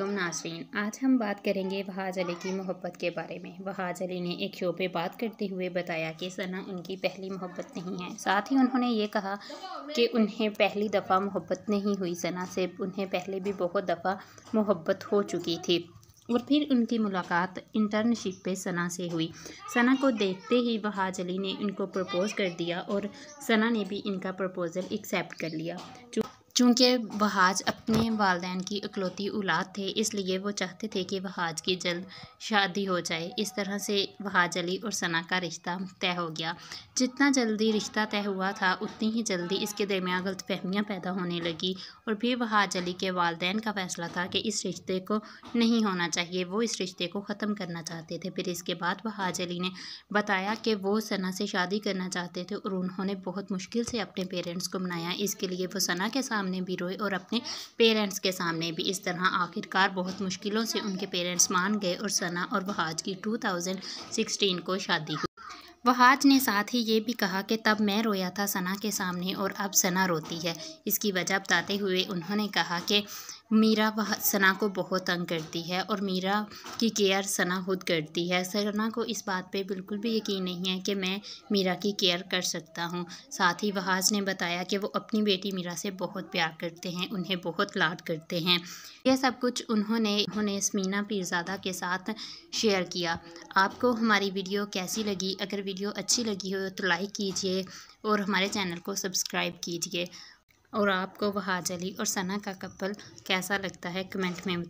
वालेकुम आज हम बात करेंगे वहाज अली की मोहब्बत के बारे में वहाज अली ने एक शो पे बात करते हुए बताया कि सना उनकी पहली मोहब्बत नहीं है साथ ही उन्होंने ये कहा कि उन्हें पहली दफ़ा मोहब्बत नहीं हुई सना से उन्हें पहले भी बहुत दफ़ा मोहब्बत हो चुकी थी और फिर उनकी मुलाकात इंटर्नशिप पे सना से हुई सना को देखते ही वहाज अली ने इनको प्रपोज़ कर दिया और सना ने भी इनका प्रपोज़ल एक्सेप्ट कर लिया चूँकि बहाज अपने वालदेन की अकलौती औलाद थे इसलिए वो चाहते थे कि बहाज की जल्द शादी हो जाए इस तरह से बहाज अली और सना का रिश्ता तय हो गया जितना जल्दी रिश्ता तय हुआ था उतनी ही जल्दी इसके दरमियान गलतफहमियाँ पैदा होने लगी और फिर वहाज अली के वालदेन का फैसला था कि इस रिश्ते को नहीं होना चाहिए वो इस रिश्ते को ख़त्म करना चाहते थे फिर इसके बाद बहाज अली ने बताया कि वो सना से शादी करना चाहते थे और उन्होंने बहुत मुश्किल से अपने पेरेंट्स को मनाया इसके लिए वो सना के सामने सामने भी रोए और अपने पेरेंट्स के सामने भी इस तरह आखिरकार बहुत मुश्किलों से उनके पेरेंट्स मान गए और सना और वहाज की 2016 को शादी हुई वहाज ने साथ ही ये भी कहा कि तब मैं रोया था सना के सामने और अब सना रोती है इसकी वजह बताते हुए उन्होंने कहा कि मीरा वह सना को बहुत तंग करती है और मीरा की केयर सना खुद करती है सना को इस बात पे बिल्कुल भी यकीन नहीं है कि मैं मीरा की केयर कर सकता हूँ साथ ही वहाज ने बताया कि वो अपनी बेटी मीरा से बहुत प्यार करते हैं उन्हें बहुत लाड करते हैं यह सब कुछ उन्होंने उन्होंने स्मीना पीरजादा के साथ शेयर किया आपको हमारी वीडियो कैसी लगी अगर वीडियो अच्छी लगी हो तो लाइक कीजिए और हमारे चैनल को सब्सक्राइब कीजिए और आपको वहाजली और सना का कपल कैसा लगता है कमेंट में